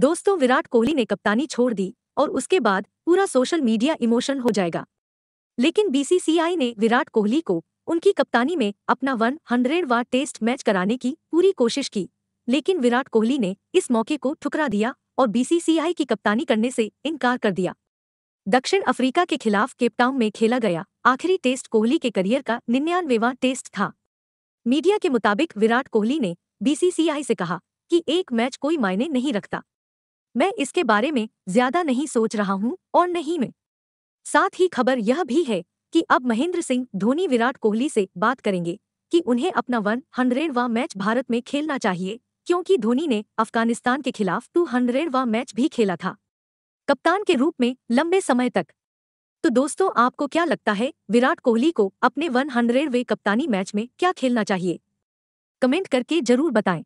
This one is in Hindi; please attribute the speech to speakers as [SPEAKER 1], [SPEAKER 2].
[SPEAKER 1] दोस्तों विराट कोहली ने कप्तानी छोड़ दी और उसके बाद पूरा सोशल मीडिया इमोशन हो जाएगा लेकिन बीसीसीआई ने विराट कोहली को उनकी कप्तानी में अपना वन हंड्रेड वा टेस्ट मैच कराने की पूरी कोशिश की लेकिन विराट कोहली ने इस मौके को ठुकरा दिया और बीसीसीआई की कप्तानी करने से इनकार कर दिया दक्षिण अफ्रीका के खिलाफ केपटाउन में खेला गया आखिरी टेस्ट कोहली के करियर का निन्यानवेवा टेस्ट था मीडिया के मुताबिक विराट कोहली ने बीसीसीआई से कहा कि एक मैच कोई मायने नहीं रखता मैं इसके बारे में ज्यादा नहीं सोच रहा हूं और नहीं मैं साथ ही खबर यह भी है कि अब महेंद्र सिंह धोनी विराट कोहली से बात करेंगे कि उन्हें अपना वन हंड्रेडवा मैच भारत में खेलना चाहिए क्योंकि धोनी ने अफगानिस्तान के खिलाफ टू हंड्रेडवा मैच भी खेला था कप्तान के रूप में लंबे समय तक तो दोस्तों आपको क्या लगता है विराट कोहली को अपने वन हंड्रेडवे कप्तानी मैच में क्या खेलना चाहिए कमेंट करके जरूर बताएं